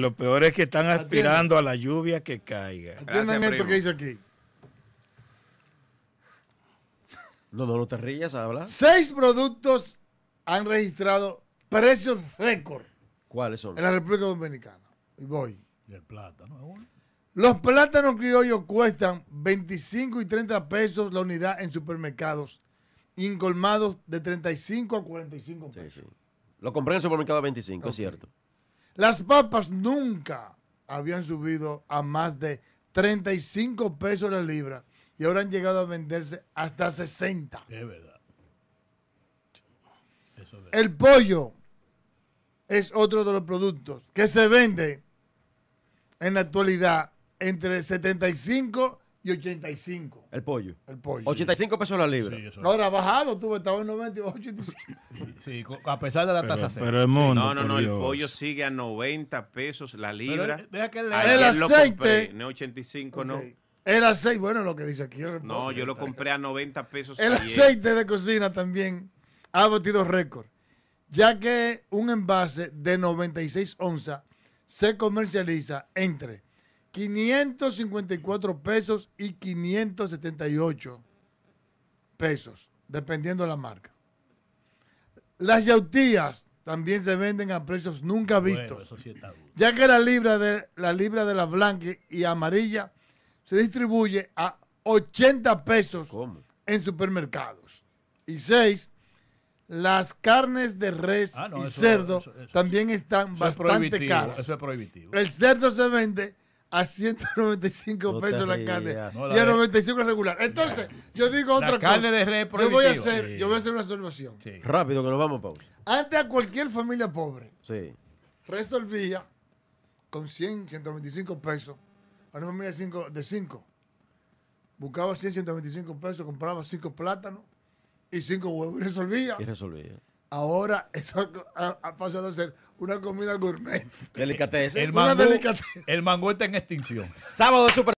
Lo peor es que están aspirando a la lluvia que caiga. Atiendan esto que dice aquí. Los a habla. Seis productos han registrado precios récord. ¿Cuáles son? En la República Dominicana. Y voy. Y el plátano. Los plátanos criollos cuestan 25 y 30 pesos la unidad en supermercados Incolmados de 35 a 45 pesos. Sí, Lo compré en el supermercado a 25, es cierto. Las papas nunca habían subido a más de 35 pesos la libra y ahora han llegado a venderse hasta 60. Es verdad. El pollo es otro de los productos que se vende en la actualidad entre 75 y 85. El pollo. El pollo. 85 pesos la libra. Sí, no, era bajado, tú estaba en 90 y 85. Sí, a pesar de la tasa cero. Pero el mundo. No, no, no, el pollo sigue a 90 pesos la libra. Eh, vea que el, aceite. no 85, no. El aceite, bueno, lo que dice aquí. El no, yo lo compré a 90 pesos. El aceite de cocina también ha batido récord, ya que un envase de 96 onzas se comercializa entre 554 pesos y 578 pesos, dependiendo de la marca. Las yautías también se venden a precios nunca vistos, ya que la libra de la libra de la blanca y amarilla se distribuye a 80 pesos en supermercados. Y seis, las carnes de res ah, y cerdo también están bastante caras. El cerdo se vende a 195 pesos la carne y a 95 es regular. Entonces, yo digo otra la cosa. Carne de red yo voy a hacer, yo voy a hacer una solución. Rápido que nos vamos a Antes a cualquier familia pobre. Sí. Resolvía con 100, 125 pesos a una familia de de 5. Buscaba 100, 125 pesos, compraba 5 plátanos y 5 huevos y resolvía. Y resolvía. Ahora eso ha, pasado a ser una comida gourmet. Delicatessen. El mango, el mango está en extinción. Sábado super